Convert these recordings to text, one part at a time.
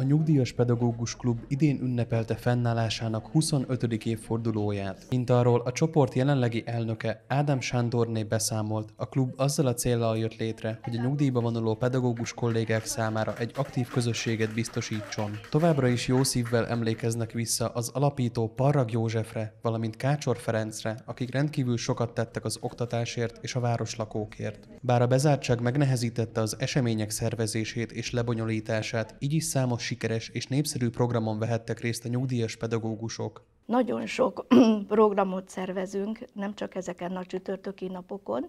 a Nyugdíjas Pedagógus Klub idén ünnepelte fennállásának 25. évfordulóját. Mint arról a csoport jelenlegi elnöke Ádám Sándorné beszámolt, a klub azzal a célral jött létre, hogy a nyugdíjba vonuló pedagógus kollégák számára egy aktív közösséget biztosítson. Továbbra is jó szívvel emlékeznek vissza az alapító Parrag Józsefre, valamint Kácsor Ferencre, akik rendkívül sokat tettek az oktatásért és a városlakókért. Bár a bezártság megnehezítette az események szervezését és lebonyolítását, így is számos sikeres és népszerű programon vehettek részt a nyugdíjas pedagógusok. Nagyon sok programot szervezünk, nem csak ezeken a csütörtöki napokon,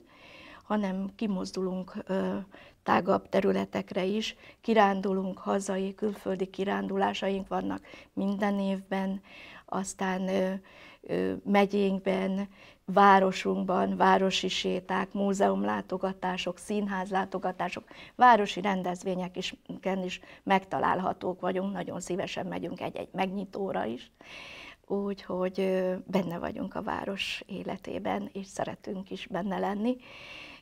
hanem kimozdulunk ö, tágabb területekre is, kirándulunk, hazai, külföldi kirándulásaink vannak minden évben, aztán ö, megyénkben, városunkban, városi séták, múzeumlátogatások, színházlátogatások, városi rendezvények is, is megtalálhatók vagyunk, nagyon szívesen megyünk egy-egy megnyitóra is, úgyhogy benne vagyunk a város életében, és szeretünk is benne lenni,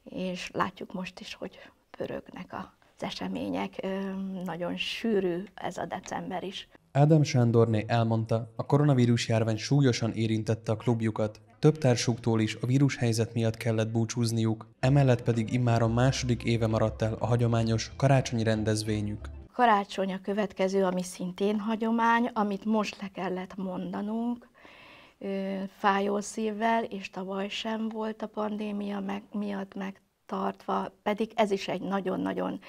és látjuk most is, hogy pörögnek a az események, nagyon sűrű ez a december is. Ádám Sándorné elmondta, a koronavírus járvány súlyosan érintette a klubjukat, több társuktól is a vírushelyzet miatt kellett búcsúzniuk, emellett pedig a második éve maradt el a hagyományos karácsonyi rendezvényük. Karácsony a következő, ami szintén hagyomány, amit most le kellett mondanunk, fájó szívvel, és tavaly sem volt a pandémia meg, miatt meg tartva, pedig ez is egy nagyon-nagyon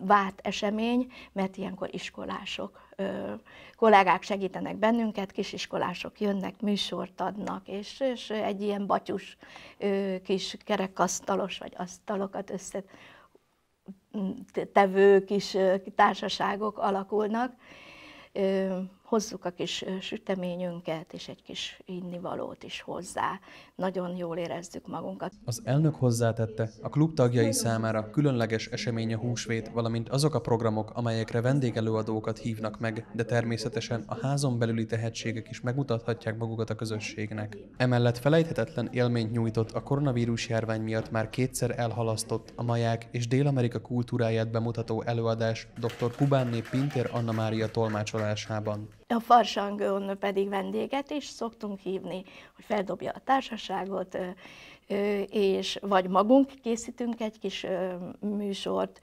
várt esemény, mert ilyenkor iskolások, ö, kollégák segítenek bennünket, kisiskolások jönnek, műsort adnak, és, és egy ilyen batyus ö, kis kerekasztalos vagy asztalokat össze tevő kis társaságok alakulnak. Ö, hozzuk a kis süteményünket, és egy kis innivalót is hozzá. Nagyon jól érezzük magunkat. Az elnök hozzátette, a klub tagjai számára különleges esemény a húsvét, valamint azok a programok, amelyekre vendégelőadókat hívnak meg, de természetesen a házon belüli tehetségek is megmutathatják magukat a közösségnek. Emellett felejthetetlen élményt nyújtott a koronavírus járvány miatt már kétszer elhalasztott a maják és Dél-Amerika kultúráját bemutató előadás dr. Kubánné Pintér Anna Mária tolmácsolásában. A farsangon pedig vendéget is szoktunk hívni, hogy feldobja a társaságot, és vagy magunk készítünk egy kis műsort,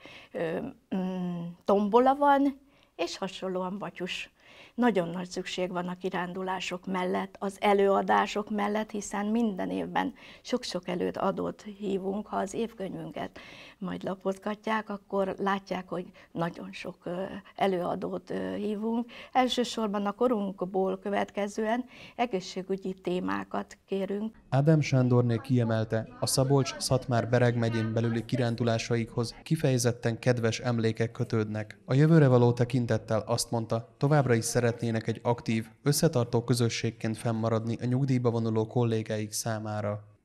mm, tombola van, és hasonlóan batyus nagyon nagy szükség van a kirándulások mellett, az előadások mellett, hiszen minden évben sok-sok előtt adót hívunk, ha az évkönyvünket majd lapozgatják, akkor látják, hogy nagyon sok előadót hívunk. Elsősorban a korunkból következően egészségügyi témákat kérünk. Ádám Sándorné kiemelte, a Szabolcs-Szatmár Bereg megyén belüli kirándulásaikhoz kifejezetten kedves emlékek kötődnek. A jövőre való tekintettel azt mondta, továbbra is szeretnének egy aktív, összetartó közösségként fennmaradni a nyugdíjba vonuló kollégáik számára.